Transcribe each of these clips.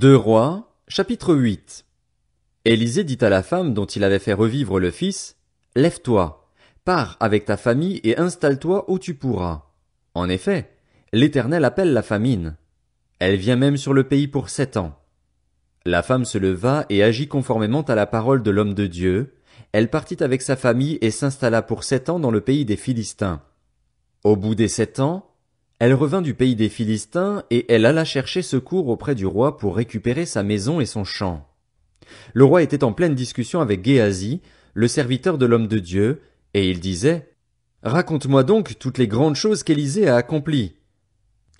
Deux Rois, chapitre 8 Élisée dit à la femme dont il avait fait revivre le fils, Lève-toi, pars avec ta famille et installe-toi où tu pourras. En effet, l'Éternel appelle la famine. Elle vient même sur le pays pour sept ans. La femme se leva et agit conformément à la parole de l'homme de Dieu. Elle partit avec sa famille et s'installa pour sept ans dans le pays des Philistins. Au bout des sept ans, elle revint du pays des Philistins, et elle alla chercher secours auprès du roi pour récupérer sa maison et son champ. Le roi était en pleine discussion avec Géasi, le serviteur de l'homme de Dieu, et il disait Raconte-moi donc toutes les grandes choses qu'Élisée a accomplies.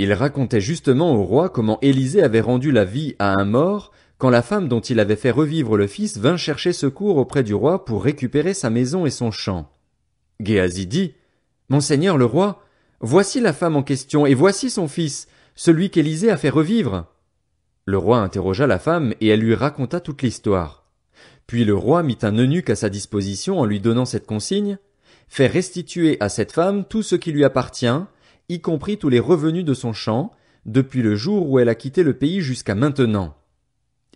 Il racontait justement au roi comment Élisée avait rendu la vie à un mort quand la femme dont il avait fait revivre le fils vint chercher secours auprès du roi pour récupérer sa maison et son champ. Géasi dit Monseigneur le roi, Voici la femme en question, et voici son fils, celui qu'Élisée a fait revivre. Le roi interrogea la femme, et elle lui raconta toute l'histoire. Puis le roi mit un eunuque à sa disposition en lui donnant cette consigne. faire restituer à cette femme tout ce qui lui appartient, y compris tous les revenus de son champ, depuis le jour où elle a quitté le pays jusqu'à maintenant.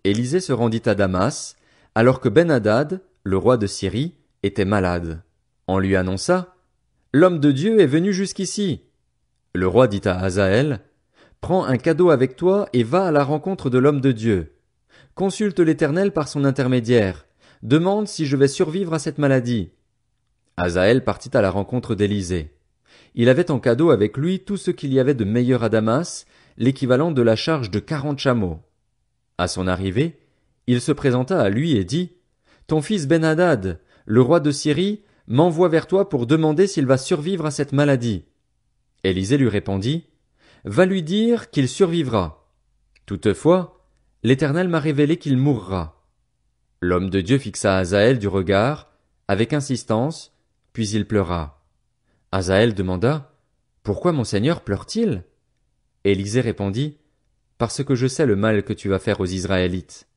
Élisée se rendit à Damas, alors que Ben Hadad, le roi de Syrie, était malade. On lui annonça L'homme de Dieu est venu jusqu'ici. Le roi dit à Azaël, « Prends un cadeau avec toi et va à la rencontre de l'homme de Dieu. Consulte l'Éternel par son intermédiaire. Demande si je vais survivre à cette maladie. Azaël partit à la rencontre d'Élisée. Il avait en cadeau avec lui tout ce qu'il y avait de meilleur à Damas, l'équivalent de la charge de quarante chameaux. À son arrivée, il se présenta à lui et dit, Ton fils Ben-Hadad, le roi de Syrie, m'envoie vers toi pour demander s'il va survivre à cette maladie. Élisée lui répondit, Va lui dire qu'il survivra. Toutefois, l'Éternel m'a révélé qu'il mourra. L'homme de Dieu fixa Azaël du regard, avec insistance, puis il pleura. Azaël demanda, Pourquoi mon Seigneur pleure-t-il? Élisée répondit, Parce que je sais le mal que tu vas faire aux Israélites.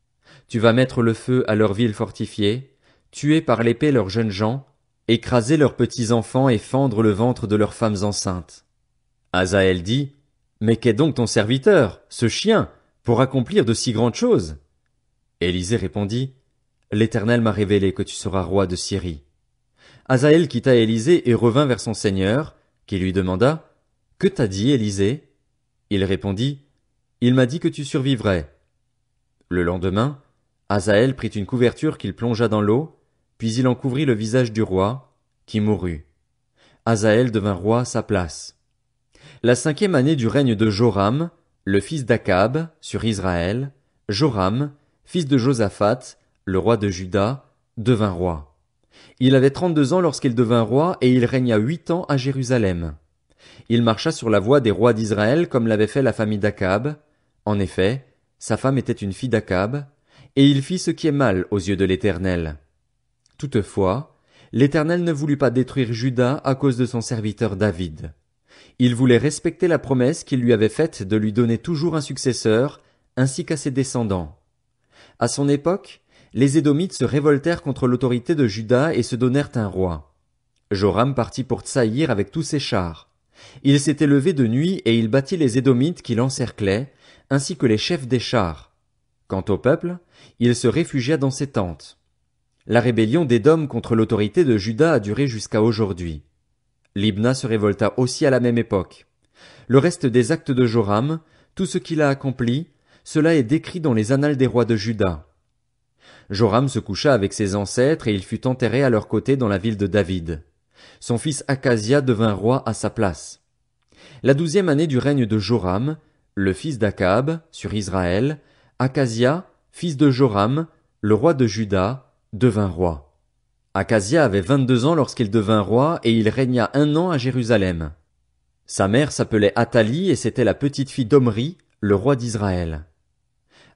Tu vas mettre le feu à leurs villes fortifiées, tuer par l'épée leurs jeunes gens, écraser leurs petits-enfants et fendre le ventre de leurs femmes enceintes. Azaël dit, Mais qu'est donc ton serviteur, ce chien, pour accomplir de si grandes choses? Élisée répondit, L'Éternel m'a révélé que tu seras roi de Syrie. Azaël quitta Élisée et revint vers son seigneur, qui lui demanda, Que t'a dit Élisée? Il répondit, Il m'a dit que tu survivrais. Le lendemain, Azaël prit une couverture qu'il plongea dans l'eau, puis il en couvrit le visage du roi, qui mourut. Azaël devint roi à sa place. La cinquième année du règne de Joram, le fils d'Akab, sur Israël, Joram, fils de Josaphat, le roi de Juda, devint roi. Il avait trente-deux ans lorsqu'il devint roi et il régna huit ans à Jérusalem. Il marcha sur la voie des rois d'Israël comme l'avait fait la famille d'Akab. En effet, sa femme était une fille d'Akab, et il fit ce qui est mal aux yeux de l'Éternel. Toutefois, l'Éternel ne voulut pas détruire Juda à cause de son serviteur David. Il voulait respecter la promesse qu'il lui avait faite de lui donner toujours un successeur, ainsi qu'à ses descendants. À son époque, les Édomites se révoltèrent contre l'autorité de Juda et se donnèrent un roi. Joram partit pour Tsaïr avec tous ses chars. Il s'était levé de nuit et il battit les Édomites qui l'encerclaient, ainsi que les chefs des chars. Quant au peuple, il se réfugia dans ses tentes. La rébellion d'Édom contre l'autorité de Juda a duré jusqu'à aujourd'hui. Libna se révolta aussi à la même époque. Le reste des actes de Joram, tout ce qu'il a accompli, cela est décrit dans les annales des rois de Juda. Joram se coucha avec ses ancêtres et il fut enterré à leur côté dans la ville de David. Son fils Achazia devint roi à sa place. La douzième année du règne de Joram, le fils d'Akab, sur Israël, Acasia, fils de Joram, le roi de Juda, devint roi. Acasia avait vingt-deux ans lorsqu'il devint roi et il régna un an à Jérusalem. Sa mère s'appelait Athalie et c'était la petite fille d'Omri, le roi d'Israël.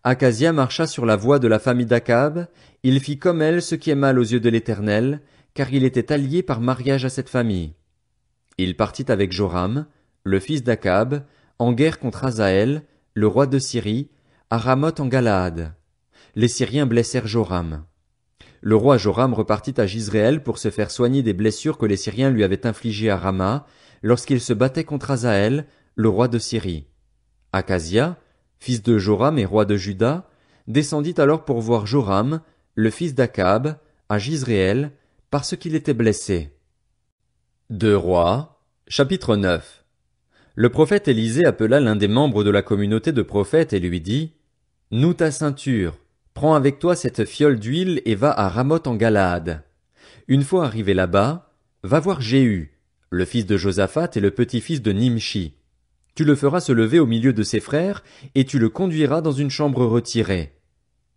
Acasia marcha sur la voie de la famille d'Akab, il fit comme elle ce qui est mal aux yeux de l'Éternel, car il était allié par mariage à cette famille. Il partit avec Joram, le fils d'Akab, en guerre contre Azaël, le roi de Syrie, à Ramoth en Galaad. Les Syriens blessèrent Joram le roi Joram repartit à Gisréel pour se faire soigner des blessures que les Syriens lui avaient infligées à Rama, lorsqu'il se battait contre Azaël, le roi de Syrie. Acasia, fils de Joram et roi de Juda, descendit alors pour voir Joram, le fils d'Akab, à Gisréel, parce qu'il était blessé. Deux rois, chapitre 9. Le prophète Élisée appela l'un des membres de la communauté de prophètes et lui dit, Nous ta ceinture, Prends avec toi cette fiole d'huile et va à Ramoth en Galade. Une fois arrivé là-bas, va voir Jéhu, le fils de Josaphat et le petit-fils de Nimshi. Tu le feras se lever au milieu de ses frères, et tu le conduiras dans une chambre retirée.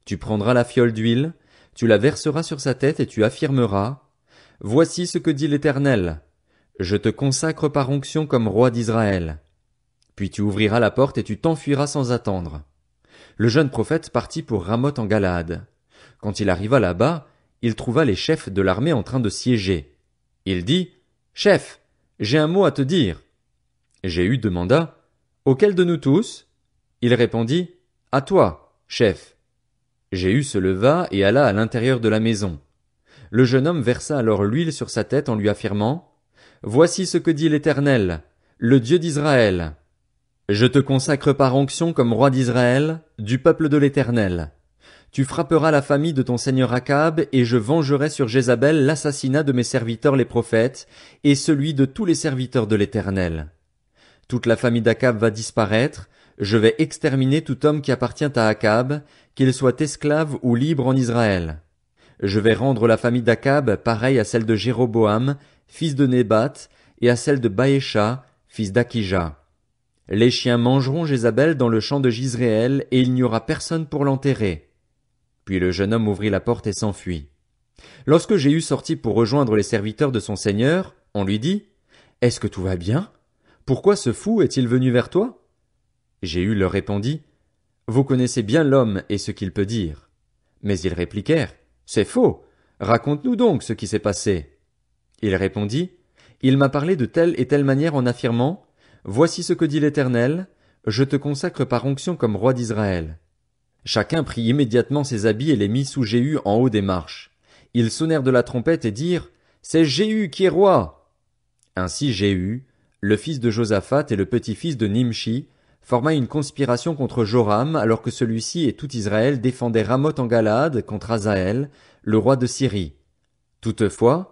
Tu prendras la fiole d'huile, tu la verseras sur sa tête et tu affirmeras, Voici ce que dit l'Éternel. Je te consacre par onction comme roi d'Israël. Puis tu ouvriras la porte et tu t'enfuiras sans attendre le jeune prophète partit pour Ramoth en Galade. Quand il arriva là-bas, il trouva les chefs de l'armée en train de siéger. Il dit, Chef, j'ai un mot à te dire. Jéhu demanda, Auquel de nous tous? Il répondit, À toi, chef. Jéhu se leva et alla à l'intérieur de la maison. Le jeune homme versa alors l'huile sur sa tête en lui affirmant, Voici ce que dit l'Éternel, le Dieu d'Israël. Je te consacre par onction comme roi d'Israël, du peuple de l'Éternel. Tu frapperas la famille de ton seigneur Achab et je vengerai sur Jézabel l'assassinat de mes serviteurs les prophètes, et celui de tous les serviteurs de l'Éternel. Toute la famille d'Achab va disparaître, je vais exterminer tout homme qui appartient à Achab, qu'il soit esclave ou libre en Israël. Je vais rendre la famille d'Achab pareille à celle de Jéroboam, fils de Nébat, et à celle de Baécha, fils d'Akija. Les chiens mangeront Jézabel dans le champ de Gisréel, et il n'y aura personne pour l'enterrer. Puis le jeune homme ouvrit la porte et s'enfuit. Lorsque Jéhu sorti pour rejoindre les serviteurs de son seigneur, on lui dit, Est-ce que tout va bien? Pourquoi ce fou est-il venu vers toi? Jéhu leur répondit, Vous connaissez bien l'homme et ce qu'il peut dire. Mais ils répliquèrent, C'est faux. Raconte-nous donc ce qui s'est passé. Il répondit, Il m'a parlé de telle et telle manière en affirmant, Voici ce que dit l'Éternel, je te consacre par onction comme roi d'Israël. Chacun prit immédiatement ses habits et les mit sous Jéhu en haut des marches. Ils sonnèrent de la trompette et dirent, C'est Jéhu qui est roi! Ainsi Jéhu, le fils de Josaphat et le petit-fils de Nimshi, forma une conspiration contre Joram alors que celui-ci et tout Israël défendaient Ramoth en Galade contre Azaël, le roi de Syrie. Toutefois,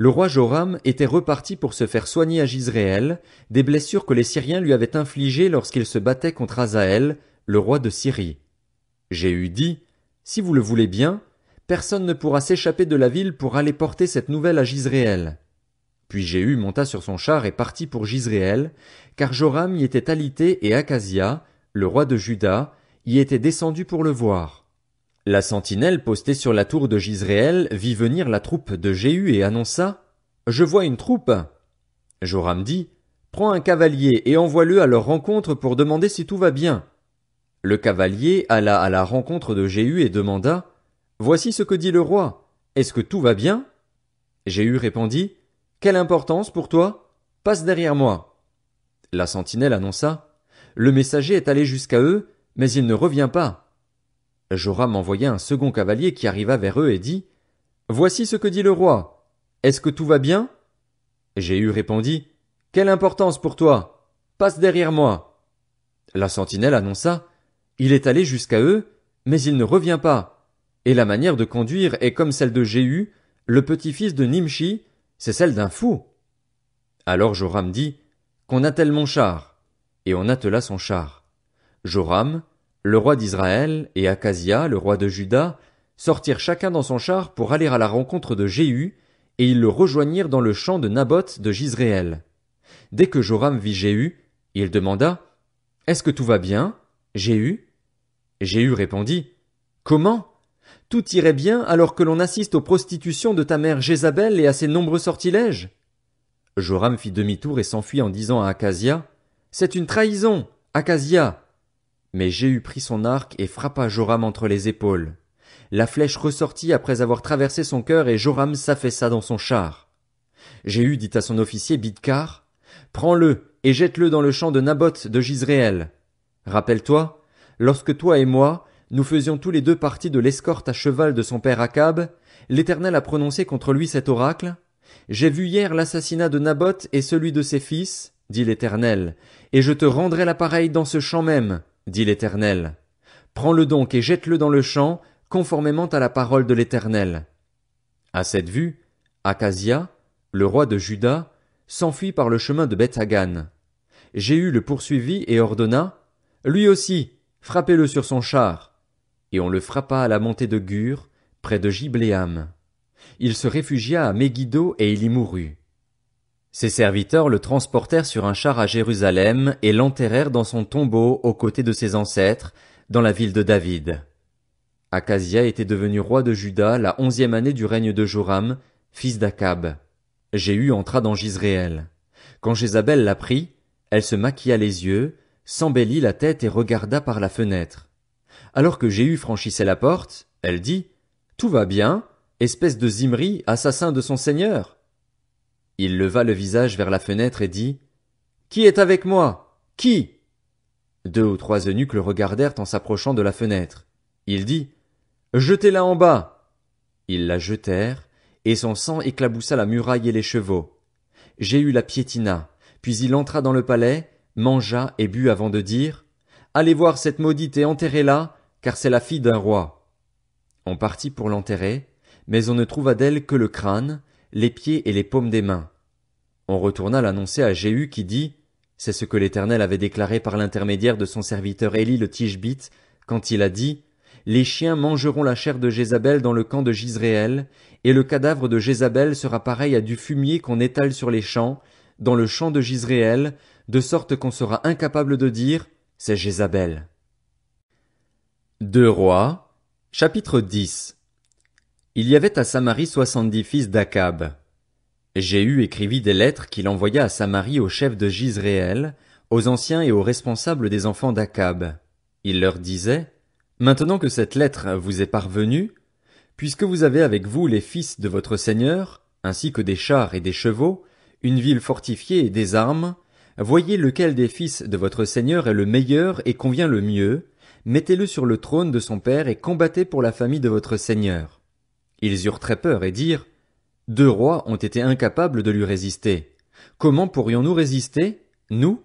le roi Joram était reparti pour se faire soigner à Gisréel, des blessures que les Syriens lui avaient infligées lorsqu'il se battait contre Azaël, le roi de Syrie. Jéhu dit, Si vous le voulez bien, personne ne pourra s'échapper de la ville pour aller porter cette nouvelle à Gisréel. Puis Jéhu monta sur son char et partit pour Gisréel, car Joram y était alité et Acasia, le roi de Juda, y était descendu pour le voir. La sentinelle postée sur la tour de Gisréel vit venir la troupe de Jéhu et annonça Je vois une troupe. Joram dit Prends un cavalier et envoie-le à leur rencontre pour demander si tout va bien. Le cavalier alla à la rencontre de Jéhu et demanda Voici ce que dit le roi. Est-ce que tout va bien Jéhu répondit Quelle importance pour toi Passe derrière moi. La sentinelle annonça Le messager est allé jusqu'à eux, mais il ne revient pas. Joram envoya un second cavalier qui arriva vers eux et dit Voici ce que dit le roi. Est-ce que tout va bien? Jéhu répondit Quelle importance pour toi? Passe derrière moi. La sentinelle annonça Il est allé jusqu'à eux, mais il ne revient pas. Et la manière de conduire est comme celle de Jéhu, le petit-fils de Nimshi, c'est celle d'un fou. Alors Joram dit Qu'on attelle mon char. Et on attela son char. Joram, le roi d'Israël et Acasia, le roi de Juda, sortirent chacun dans son char pour aller à la rencontre de Jéhu, et ils le rejoignirent dans le champ de Naboth de Gisréel. Dès que Joram vit Jéhu, il demanda Est-ce que tout va bien, Jéhu Jéhu répondit Comment Tout irait bien alors que l'on assiste aux prostitutions de ta mère Jézabel et à ses nombreux sortilèges Joram fit demi-tour et s'enfuit en disant à Acasia C'est une trahison, Acasia mais Jéhu prit son arc et frappa Joram entre les épaules. La flèche ressortit après avoir traversé son cœur et Joram s'affaissa dans son char. Jéhu dit à son officier Bidkar, Prends-le et jette-le dans le champ de Naboth de Gisréel. Rappelle-toi, lorsque toi et moi, nous faisions tous les deux partie de l'escorte à cheval de son père Akab, l'Éternel a prononcé contre lui cet oracle. J'ai vu hier l'assassinat de Naboth et celui de ses fils, dit l'Éternel, et je te rendrai l'appareil dans ce champ même dit l'Éternel. Prends-le donc et jette-le dans le champ, conformément à la parole de l'Éternel. À cette vue, Acasia, le roi de Juda, s'enfuit par le chemin de Bethagan. Jéhu le poursuivit et ordonna, lui aussi, frappez-le sur son char. Et on le frappa à la montée de Gur, près de Gibléam. Il se réfugia à Megiddo et il y mourut. Ses serviteurs le transportèrent sur un char à Jérusalem et l'enterrèrent dans son tombeau aux côtés de ses ancêtres, dans la ville de David. Acasia était devenu roi de Juda la onzième année du règne de Joram, fils d'Akab. Jéhu entra dans Gisréel. Quand Jézabel l'apprit, elle se maquilla les yeux, s'embellit la tête et regarda par la fenêtre. Alors que Jéhu franchissait la porte, elle dit, Tout va bien, espèce de Zimri, assassin de son seigneur. Il leva le visage vers la fenêtre et dit. Qui est avec moi? Qui? Deux ou trois eunuques le regardèrent en s'approchant de la fenêtre. Il dit. Jetez-la en bas. Ils la jetèrent, et son sang éclaboussa la muraille et les chevaux. J'ai eu la piétina, puis il entra dans le palais, mangea et but avant de dire. Allez voir cette maudite et enterrez-la, car c'est la fille d'un roi. On partit pour l'enterrer, mais on ne trouva d'elle que le crâne, les pieds et les paumes des mains. On retourna l'annoncer à Jéhu qui dit, c'est ce que l'Éternel avait déclaré par l'intermédiaire de son serviteur Élie le Tishbite, quand il a dit, Les chiens mangeront la chair de Jézabel dans le camp de Gisréel, et le cadavre de Jézabel sera pareil à du fumier qu'on étale sur les champs, dans le champ de Gisréel, de sorte qu'on sera incapable de dire, C'est Jézabel. Deux rois, chapitre 10 il y avait à Samarie soixante-dix fils d'Akab. Jéhu écrivit des lettres qu'il envoya à Samarie aux chefs de Gisréel, aux anciens et aux responsables des enfants d'Akab. Il leur disait, Maintenant que cette lettre vous est parvenue, puisque vous avez avec vous les fils de votre seigneur, ainsi que des chars et des chevaux, une ville fortifiée et des armes, voyez lequel des fils de votre seigneur est le meilleur et convient le mieux, mettez-le sur le trône de son père et combattez pour la famille de votre seigneur. Ils eurent très peur et dirent Deux rois ont été incapables de lui résister. Comment pourrions-nous résister, nous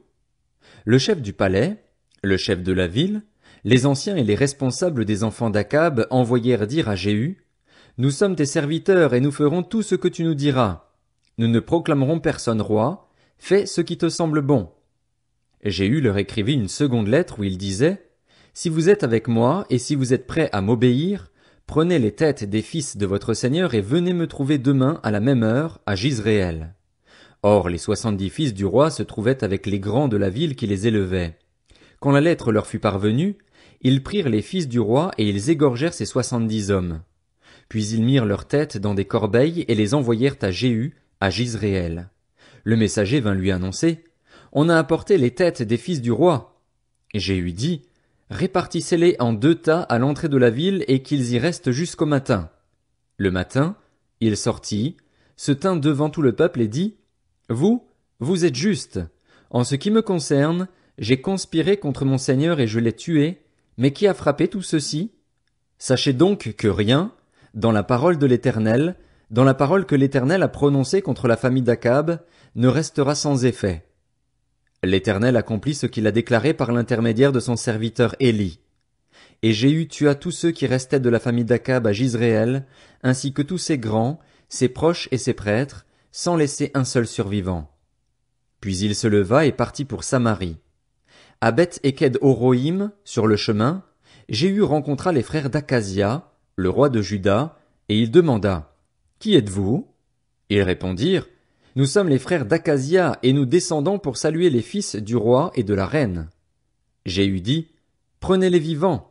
Le chef du palais, le chef de la ville, les anciens et les responsables des enfants d'Akab envoyèrent dire à Jéhu Nous sommes tes serviteurs et nous ferons tout ce que tu nous diras. Nous ne proclamerons personne roi, fais ce qui te semble bon. Jéhu leur écrivit une seconde lettre où il disait Si vous êtes avec moi et si vous êtes prêts à m'obéir, Prenez les têtes des fils de votre Seigneur et venez me trouver demain à la même heure à Gisréel. Or les soixante-dix fils du roi se trouvaient avec les grands de la ville qui les élevaient. Quand la lettre leur fut parvenue, ils prirent les fils du roi et ils égorgèrent ces soixante-dix hommes. Puis ils mirent leurs têtes dans des corbeilles et les envoyèrent à Jéhu, à Gisréel. Le messager vint lui annoncer, On a apporté les têtes des fils du roi. Jéhu dit, Répartissez-les en deux tas à l'entrée de la ville et qu'ils y restent jusqu'au matin. Le matin, il sortit, se tint devant tout le peuple et dit Vous, vous êtes juste. En ce qui me concerne, j'ai conspiré contre mon Seigneur et je l'ai tué, mais qui a frappé tout ceci? Sachez donc que rien, dans la parole de l'Éternel, dans la parole que l'Éternel a prononcée contre la famille d'Akab, ne restera sans effet. L'Éternel accomplit ce qu'il a déclaré par l'intermédiaire de son serviteur Élie. Et Jéhu tua tous ceux qui restaient de la famille d'Akab à Jizréel, ainsi que tous ses grands, ses proches et ses prêtres, sans laisser un seul survivant. Puis il se leva et partit pour Samarie. À Beth Eked orohim sur le chemin, Jéhu rencontra les frères d'Akazia, le roi de Juda, et il demanda, Qui êtes-vous? Ils répondirent, nous sommes les frères d'Acasia, et nous descendons pour saluer les fils du roi et de la reine. Jéhu dit, Prenez-les vivants.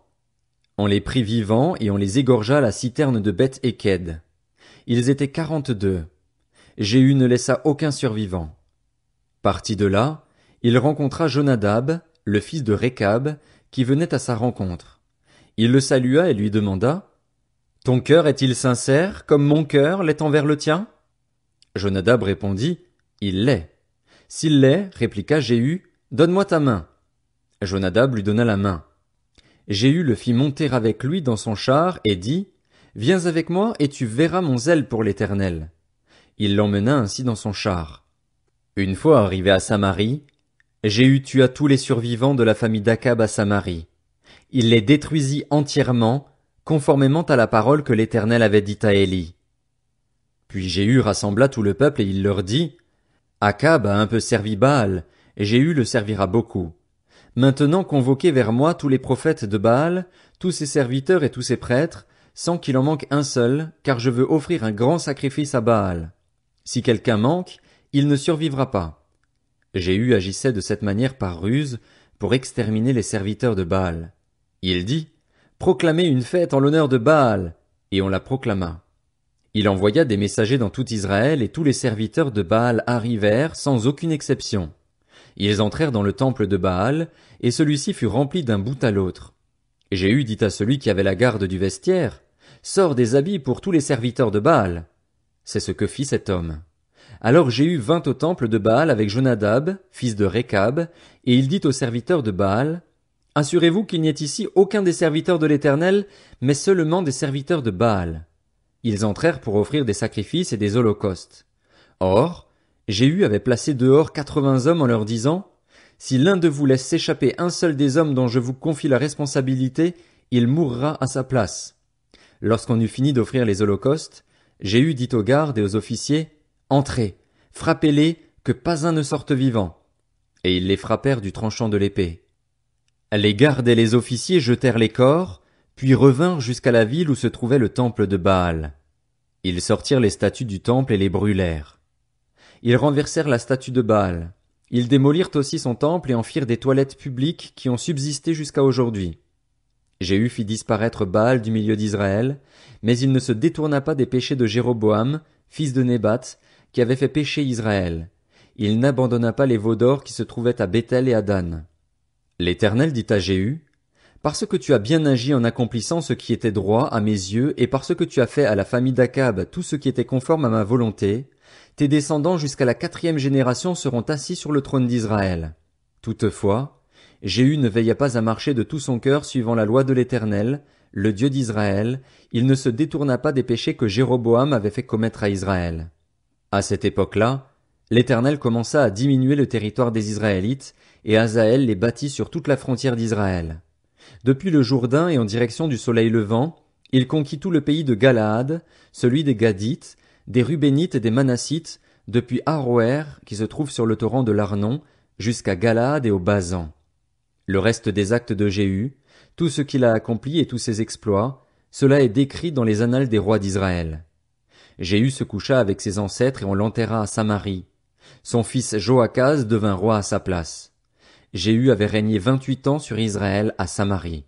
On les prit vivants et on les égorgea à la citerne de Beth Eked. Ils étaient quarante-deux. Jéhu ne laissa aucun survivant. Parti de là, il rencontra Jonadab, le fils de Rechab, qui venait à sa rencontre. Il le salua et lui demanda, Ton cœur est-il sincère comme mon cœur l'est envers le tien? Jonadab répondit, Il l'est. S'il l'est, répliqua Jéhu, donne-moi ta main. Jonadab lui donna la main. Jéhu le fit monter avec lui dans son char et dit, Viens avec moi et tu verras mon zèle pour l'éternel. Il l'emmena ainsi dans son char. Une fois arrivé à Samarie, Jéhu tua tous les survivants de la famille d'Akab à Samarie. Il les détruisit entièrement, conformément à la parole que l'Éternel avait dite à Élie. Puis Jéhu rassembla tout le peuple et il leur dit, Akab a un peu servi Baal, et Jéhu le servira beaucoup. Maintenant convoquez vers moi tous les prophètes de Baal, tous ses serviteurs et tous ses prêtres, sans qu'il en manque un seul, car je veux offrir un grand sacrifice à Baal. Si quelqu'un manque, il ne survivra pas. Jéhu agissait de cette manière par ruse pour exterminer les serviteurs de Baal. Il dit, Proclamez une fête en l'honneur de Baal, et on la proclama. Il envoya des messagers dans tout Israël et tous les serviteurs de Baal arrivèrent sans aucune exception. Ils entrèrent dans le temple de Baal, et celui-ci fut rempli d'un bout à l'autre. Jéhu dit à celui qui avait la garde du vestiaire, Sors des habits pour tous les serviteurs de Baal. C'est ce que fit cet homme. Alors Jéhu vint au temple de Baal avec Jonadab, fils de Rechab et il dit aux serviteurs de Baal, Assurez-vous qu'il n'y ait ici aucun des serviteurs de l'Éternel, mais seulement des serviteurs de Baal. Ils entrèrent pour offrir des sacrifices et des holocaustes. Or, Jéhu avait placé dehors quatre-vingts hommes en leur disant, Si l'un de vous laisse s'échapper un seul des hommes dont je vous confie la responsabilité, il mourra à sa place. Lorsqu'on eut fini d'offrir les holocaustes, Jéhu dit aux gardes et aux officiers, Entrez, frappez-les, que pas un ne sorte vivant. Et ils les frappèrent du tranchant de l'épée. Les gardes et les officiers jetèrent les corps, puis revinrent jusqu'à la ville où se trouvait le temple de Baal. Ils sortirent les statues du temple et les brûlèrent. Ils renversèrent la statue de Baal. Ils démolirent aussi son temple et en firent des toilettes publiques qui ont subsisté jusqu'à aujourd'hui. Jéhu fit disparaître Baal du milieu d'Israël, mais il ne se détourna pas des péchés de Jéroboam, fils de Nébat, qui avait fait pécher Israël. Il n'abandonna pas les veaux d'or qui se trouvaient à Bethel et à Dan. L'Éternel dit à Jéhu, parce que tu as bien agi en accomplissant ce qui était droit à mes yeux, et parce que tu as fait à la famille d'Akab tout ce qui était conforme à ma volonté, tes descendants jusqu'à la quatrième génération seront assis sur le trône d'Israël. Toutefois, Jéhu ne veilla pas à marcher de tout son cœur suivant la loi de l'Éternel, le Dieu d'Israël, il ne se détourna pas des péchés que Jéroboam avait fait commettre à Israël. À cette époque-là, l'Éternel commença à diminuer le territoire des Israélites, et Azaël les bâtit sur toute la frontière d'Israël. Depuis le Jourdain et en direction du soleil levant, il conquit tout le pays de Galaad, celui des Gadites, des Rubénites et des Manassites, depuis Aroer, qui se trouve sur le torrent de l'Arnon, jusqu'à Galaad et au Bazan. Le reste des actes de Jéhu, tout ce qu'il a accompli et tous ses exploits, cela est décrit dans les annales des rois d'Israël. Jéhu se coucha avec ses ancêtres et on l'enterra à Samarie. Son fils Joachaz devint roi à sa place. Jéhu avait régné vingt-huit ans sur Israël à Samarie.